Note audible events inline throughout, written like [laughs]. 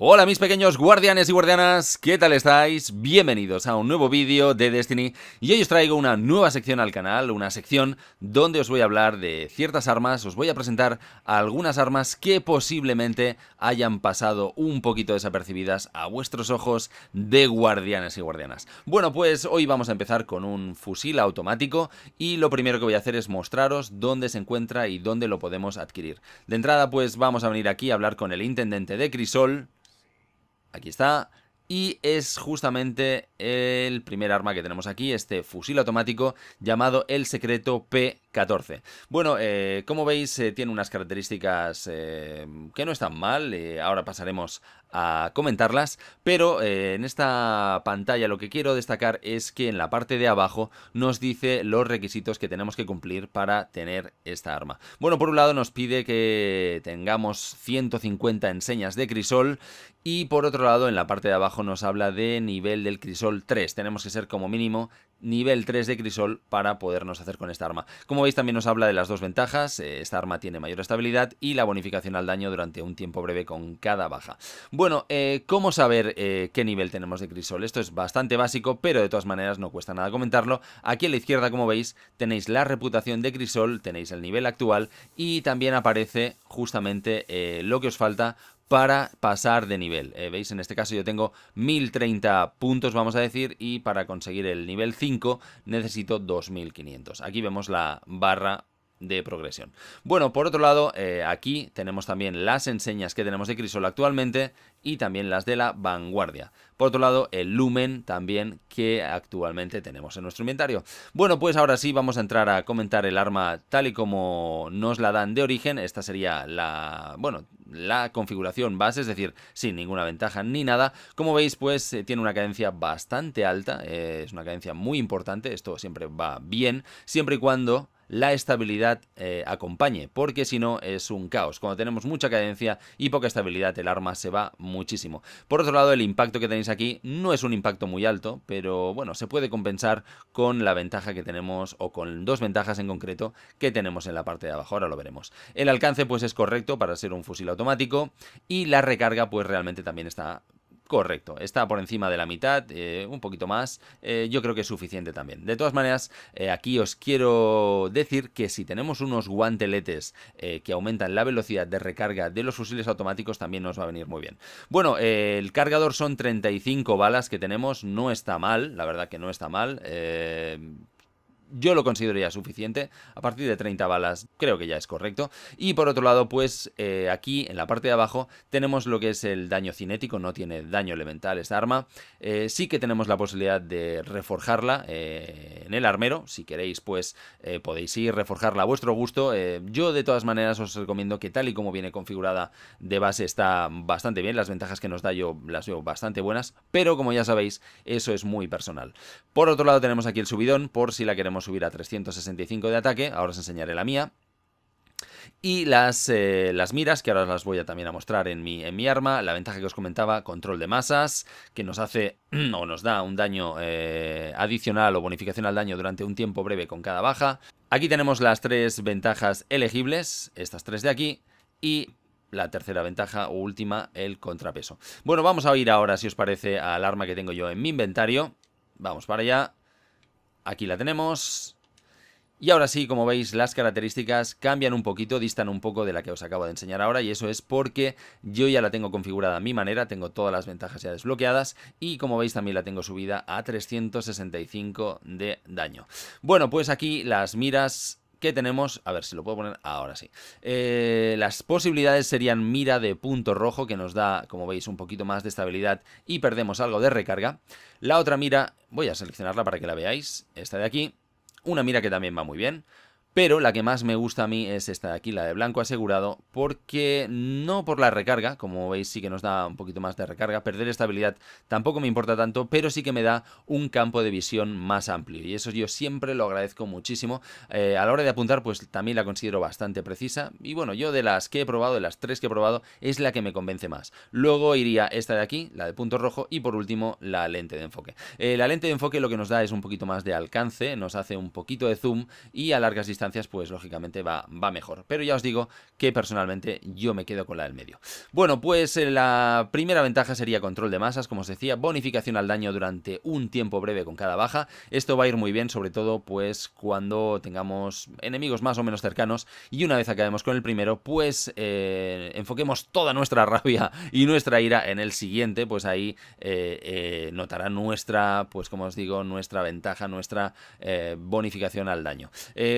Hola mis pequeños guardianes y guardianas, ¿qué tal estáis? Bienvenidos a un nuevo vídeo de Destiny y hoy os traigo una nueva sección al canal, una sección donde os voy a hablar de ciertas armas, os voy a presentar algunas armas que posiblemente hayan pasado un poquito desapercibidas a vuestros ojos de guardianes y guardianas. Bueno, pues hoy vamos a empezar con un fusil automático y lo primero que voy a hacer es mostraros dónde se encuentra y dónde lo podemos adquirir. De entrada pues vamos a venir aquí a hablar con el intendente de Crisol, Aquí está. Y es justamente el primer arma que tenemos aquí, este fusil automático llamado el secreto P 14. Bueno, eh, como veis, eh, tiene unas características eh, que no están mal, ahora pasaremos a comentarlas, pero en esta pantalla lo que quiero destacar es que en la parte de abajo nos dice los requisitos que tenemos que cumplir para tener esta arma. Bueno, por un lado nos pide que tengamos 150 enseñas de crisol y por otro lado en la parte de abajo nos habla de nivel del crisol 3, tenemos que ser como mínimo nivel 3 de crisol para podernos hacer con esta arma. Como veis también nos habla de las dos ventajas, eh, esta arma tiene mayor estabilidad y la bonificación al daño durante un tiempo breve con cada baja. Bueno, eh, ¿cómo saber eh, qué nivel tenemos de crisol? Esto es bastante básico, pero de todas maneras no cuesta nada comentarlo. Aquí a la izquierda, como veis, tenéis la reputación de crisol, tenéis el nivel actual y también aparece justamente lo que os falta para pasar de nivel. Eh, veis, en este caso yo tengo 1030 puntos, vamos a decir, y para conseguir el nivel 5 necesito 2500. Aquí vemos la barra de progresión. Bueno, por otro lado, eh, aquí tenemos también las enseñas que tenemos de Crisol actualmente y también las de la vanguardia. Por otro lado, el lumen también que actualmente tenemos en nuestro inventario. Bueno, pues ahora sí vamos a entrar a comentar el arma tal y como nos la dan de origen. Esta sería la, bueno, la configuración base, es decir, sin ninguna ventaja ni nada. Como veis, pues eh, tiene una cadencia bastante alta, eh, es una cadencia muy importante, esto siempre va bien, siempre y cuando la estabilidad eh, acompañe, porque si no es un caos. Cuando tenemos mucha cadencia y poca estabilidad, el arma se va muchísimo. Por otro lado, el impacto que tenéis aquí no es un impacto muy alto, pero bueno, se puede compensar con la ventaja que tenemos, o con dos ventajas en concreto que tenemos en la parte de abajo, ahora lo veremos. El alcance pues es correcto para ser un fusil automático y la recarga pues realmente también está Correcto, está por encima de la mitad, eh, un poquito más, eh, yo creo que es suficiente también. De todas maneras, eh, aquí os quiero decir que si tenemos unos guanteletes que aumentan la velocidad de recarga de los fusiles automáticos también nos va a venir muy bien. Bueno, el cargador son 35 balas que tenemos, no está mal, la verdad que no está mal yo lo consideraría suficiente, a partir de 30 balas creo que ya es correcto. Y por otro lado, pues eh, aquí en la parte de abajo tenemos lo que es el daño cinético, no tiene daño elemental esta arma. Eh, sí que tenemos la posibilidad de reforjarla eh, en el armero, si queréis pues podéis ir, reforjarla a vuestro gusto. yo de todas maneras os recomiendo que tal y como viene configurada de base está bastante bien, las ventajas que nos da yo las veo bastante buenas, pero como ya sabéis, eso es muy personal. Por otro lado tenemos aquí el subidón, por si la queremos subir a 365 de ataque, ahora os enseñaré la mía. Y las, eh, las, miras, que ahora las voy a también a mostrar en mi, en mi arma, la ventaja que os comentaba, control de masas, que nos hace [clears throat] o nos da un daño eh, adicional o bonificación al daño durante un tiempo breve con cada baja. Aquí tenemos las tres ventajas elegibles, estas tres de aquí, y la tercera ventaja o última, el contrapeso. Bueno, vamos a ir ahora, si os parece, al arma que tengo yo en mi inventario. Vamos para allá. Aquí la tenemos. Y ahora sí, como veis, las características cambian un poquito, distan un poco de la que os acabo de enseñar ahora y eso es porque yo ya la tengo configurada a mi manera, tengo todas las ventajas ya desbloqueadas y como veis también la tengo subida a 365 de daño. Bueno, pues aquí las miras que tenemos, a ver si lo puedo poner ahora sí. Eh, las posibilidades serían mira de punto rojo, que nos da, como veis, un poquito más de estabilidad y perdemos algo de recarga. La otra mira, voy a seleccionarla para que la veáis, esta de aquí, una mira que también va muy bien. Pero la que más me gusta a mí es esta de aquí, la de blanco asegurado, porque no por la recarga, como veis sí que nos da un poquito más de recarga, perder estabilidad tampoco me importa tanto, pero sí que me da un campo de visión más amplio y eso yo siempre lo agradezco muchísimo. Eh, a la hora de apuntar pues también la considero bastante precisa y bueno, yo de las que he probado, de las tres que he probado, es la que me convence más. Luego iría esta de aquí, la de punto rojo y por último la lente de enfoque. Eh, la lente de enfoque lo que nos da es un poquito más de alcance, nos hace un poquito de zoom y a largas pues lógicamente va, va mejor. Pero ya os digo que personalmente yo me quedo con la del medio. Bueno, pues eh, la primera ventaja sería control de masas, como os decía, bonificación al daño durante un tiempo breve con cada baja. Esto va a ir muy bien, sobre todo pues cuando tengamos enemigos más o menos cercanos y una vez acabemos con el primero, pues eh, enfoquemos toda nuestra rabia y nuestra ira en el siguiente, pues ahí eh, notará nuestra, pues como os digo, nuestra ventaja, nuestra bonificación al daño.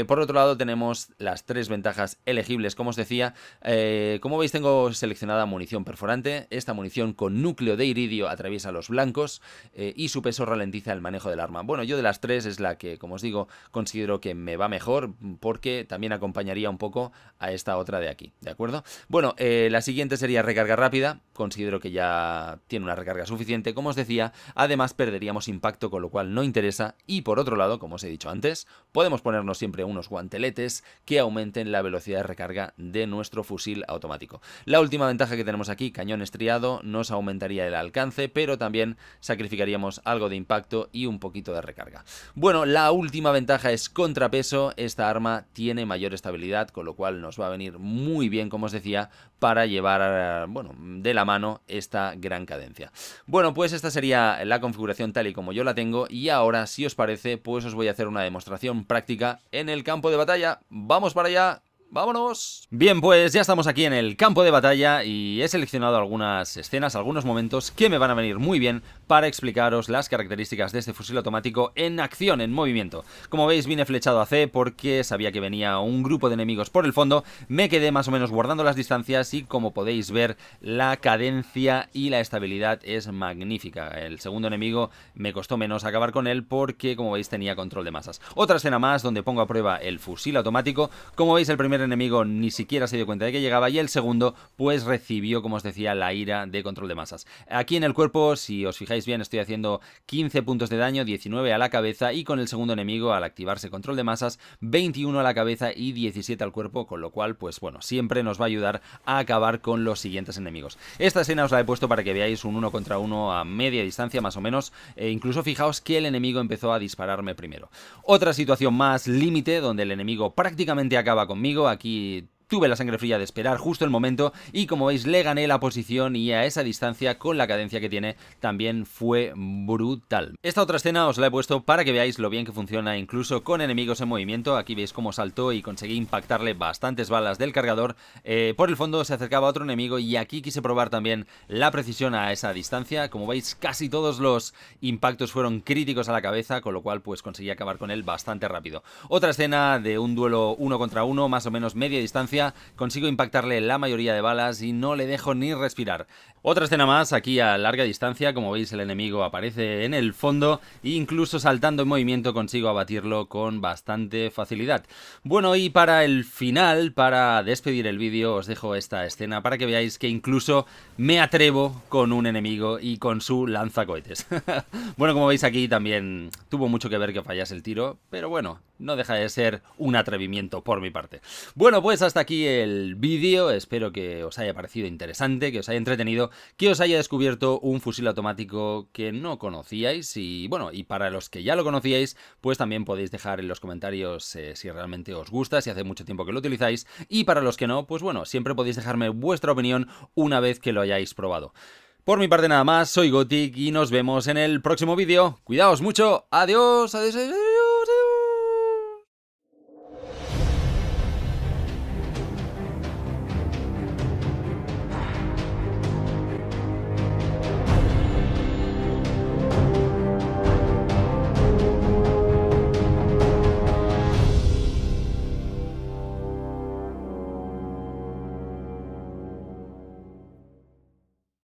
por otro lado tenemos las tres ventajas elegibles, como os decía. Eh, como veis tengo seleccionada munición perforante. Esta munición con núcleo de iridio atraviesa los blancos eh, y su peso ralentiza el manejo del arma. Bueno, yo de las tres es la que, como os digo, considero que me va mejor porque también acompañaría un poco a esta otra de aquí, ¿de acuerdo? Bueno, eh, la siguiente sería recarga rápida. Considero que ya tiene una recarga suficiente, como os decía. Además perderíamos impacto, con lo cual no interesa. Y por otro lado, como os he dicho antes, podemos ponernos siempre unos guantes anteletes que aumenten la velocidad de recarga de nuestro fusil automático. La última ventaja que tenemos aquí, cañón estriado, nos aumentaría el alcance, pero también sacrificaríamos algo de impacto y un poquito de recarga. Bueno, la última ventaja es contrapeso, esta arma tiene mayor estabilidad, con lo cual nos va a venir muy bien, como os decía, para llevar, bueno, de la mano esta gran cadencia. Bueno, pues esta sería la configuración tal y como yo la tengo y ahora, si os parece, pues os voy a hacer una demostración práctica en el campo de batalla. Vamos para allá. ¡Vámonos! Bien, pues ya estamos aquí en el campo de batalla y he seleccionado algunas escenas, algunos momentos que me van a venir muy bien para explicaros las características de este fusil automático en acción, en movimiento. Como veis vine flechado a C porque sabía que venía un grupo de enemigos por el fondo, me quedé más o menos guardando las distancias y como podéis ver la cadencia y la estabilidad es magnífica. El segundo enemigo me costó menos acabar con él porque como veis tenía control de masas. Otra escena más donde pongo a prueba el fusil automático, como veis el primer enemigo ni siquiera se dio cuenta de que llegaba y el segundo pues recibió, como os decía, la ira de control de masas. Aquí en el cuerpo, si os fijáis bien, estoy haciendo 15 puntos de daño, 19 a la cabeza y con el segundo enemigo al activarse control de masas, 21 a la cabeza y 17 al cuerpo, con lo cual pues bueno, siempre nos va a ayudar a acabar con los siguientes enemigos. Esta escena os la he puesto para que veáis un uno contra uno a media distancia más o menos, e incluso fijaos que el enemigo empezó a dispararme primero. Otra situación más límite donde el enemigo prácticamente acaba conmigo, aquí Tuve la sangre fría de esperar justo el momento y como veis le gané la posición y a esa distancia con la cadencia que tiene también fue brutal. Esta otra escena os la he puesto para que veáis lo bien que funciona incluso con enemigos en movimiento. Aquí veis cómo saltó y conseguí impactarle bastantes balas del cargador. Eh, por el fondo se acercaba a otro enemigo y aquí quise probar también la precisión a esa distancia. Como veis casi todos los impactos fueron críticos a la cabeza con lo cual pues conseguí acabar con él bastante rápido. Otra escena de un duelo uno contra uno más o menos media distancia consigo impactarle la mayoría de balas y no le dejo ni respirar. Otra escena más aquí a larga distancia, como veis el enemigo aparece en el fondo e incluso saltando en movimiento consigo abatirlo con bastante facilidad. Bueno y para el final, para despedir el vídeo, os dejo esta escena para que veáis que incluso me atrevo con un enemigo y con su lanzacohetes. [laughs] bueno como veis aquí también tuvo mucho que ver que fallase el tiro, pero bueno, no deja de ser un atrevimiento por mi parte. Bueno, pues hasta aquí el vídeo, espero que os haya parecido interesante, que os haya entretenido, que os haya descubierto un fusil automático que no conocíais y bueno, y para los que ya lo conocíais, pues también podéis dejar en los comentarios eh, si realmente os gusta, si hace mucho tiempo que lo utilizáis y para los que no, pues bueno, siempre podéis dejarme vuestra opinión una vez que lo hayáis probado. Por mi parte nada más, soy Gotik y nos vemos en el próximo vídeo. Cuidaos mucho, adiós, adiós. adiós.